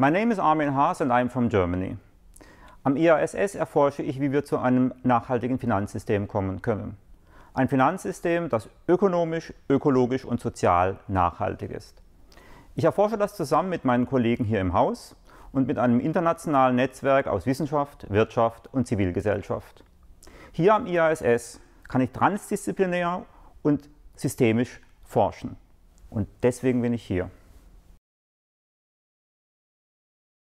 My name is Armin Haas and I'm from Germany. Am IASS erforsche ich, wie wir zu einem nachhaltigen Finanzsystem kommen können. Ein Finanzsystem, das ökonomisch, ökologisch und sozial nachhaltig ist. Ich erforsche das zusammen mit meinen Kollegen hier im Haus und mit einem internationalen Netzwerk aus Wissenschaft, Wirtschaft und Zivilgesellschaft. Hier am IASS kann ich transdisziplinär und systemisch forschen. Und deswegen bin ich hier.